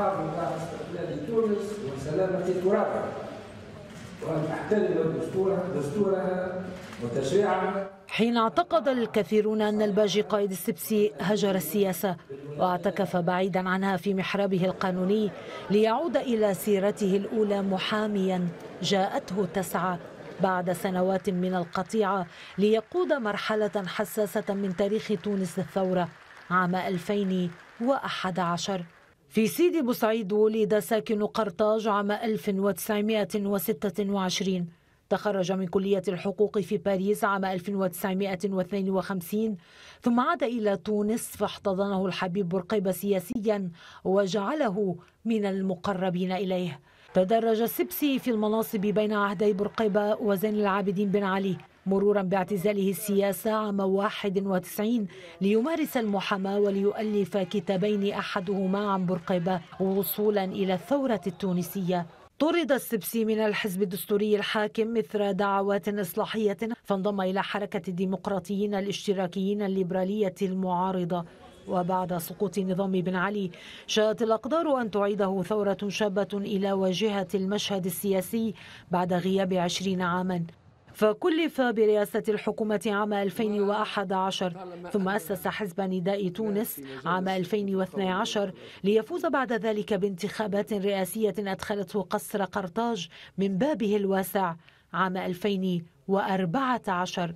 التحافظ على استقلال تونس وسلامة ترابها وأن تحترم دستورها وتشريعها حين اعتقد الكثيرون أن الباجي قائد السبسي هجر السياسة واعتكف بعيدا عنها في محرابه القانوني ليعود إلى سيرته الأولى محاميا جاءته تسعى بعد سنوات من القطيعة ليقود مرحلة حساسة من تاريخ تونس الثورة عام 2011 في سيدي بوسعيد ولد ساكن قرطاج عام 1926 تخرج من كلية الحقوق في باريس عام 1952 ثم عاد إلى تونس فاحتضنه الحبيب بورقيبة سياسيا وجعله من المقربين إليه تدرج السبسي في المناصب بين عهدي بورقيبة وزين العابدين بن علي مرورا باعتزاله السياسة عام 91 ليمارس المحاماة وليؤلف كتابين أحدهما عن برقيبة وصولا إلى الثورة التونسية طرد السبسي من الحزب الدستوري الحاكم إثر دعوات إصلاحية فانضم إلى حركة الديمقراطيين الاشتراكيين الليبرالية المعارضة وبعد سقوط نظام بن علي شاءت الأقدار أن تعيده ثورة شابة إلى واجهة المشهد السياسي بعد غياب عشرين عاما فكلف برئاسة الحكومة عام 2011 ثم أسس حزب نداء تونس عام 2012 ليفوز بعد ذلك بانتخابات رئاسية أدخلته قصر قرطاج من بابه الواسع عام 2014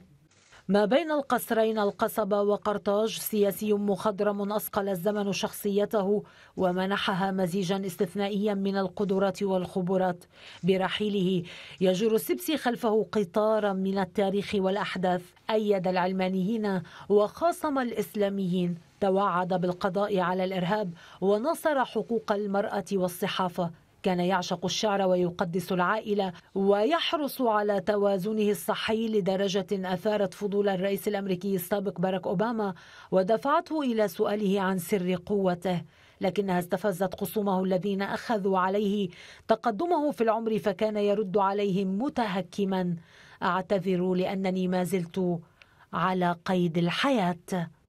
ما بين القصرين القصبة وقرطاج سياسي مخضرم أصقل الزمن شخصيته ومنحها مزيجا استثنائيا من القدرات والخبرات برحيله يجر السبسي خلفه قطارا من التاريخ والأحداث أيد العلمانيين وخاصم الإسلاميين توعد بالقضاء على الإرهاب ونصر حقوق المرأة والصحافة كان يعشق الشعر ويقدس العائلة ويحرص على توازنه الصحي لدرجة أثارت فضول الرئيس الأمريكي السابق باراك أوباما ودفعته إلى سؤاله عن سر قوته لكنها استفزت خصومه الذين أخذوا عليه تقدمه في العمر فكان يرد عليهم متهكما أعتذر لأنني ما زلت على قيد الحياة